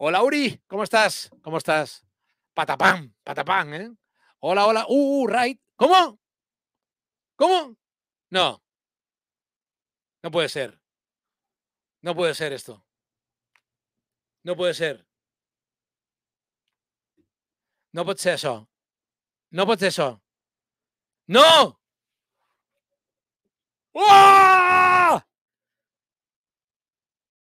Hola, Uri, ¿cómo estás? ¿Cómo estás? Patapán, patapam. ¿eh? Hola, hola. Uh, uh, right. ¿Cómo? ¿Cómo? No. No puede ser. No puede ser esto. No puede ser. No puede ser eso. No puede ser eso. ¡No! ¡Oh!